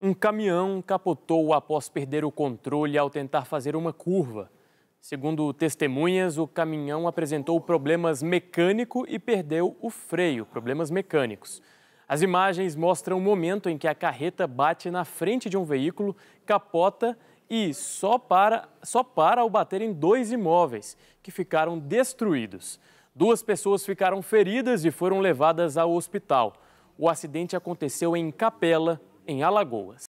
Um caminhão capotou após perder o controle ao tentar fazer uma curva. Segundo testemunhas, o caminhão apresentou problemas mecânicos e perdeu o freio, problemas mecânicos. As imagens mostram o momento em que a carreta bate na frente de um veículo, capota e só para, só para ao bater em dois imóveis, que ficaram destruídos. Duas pessoas ficaram feridas e foram levadas ao hospital. O acidente aconteceu em Capela, em Alagoas.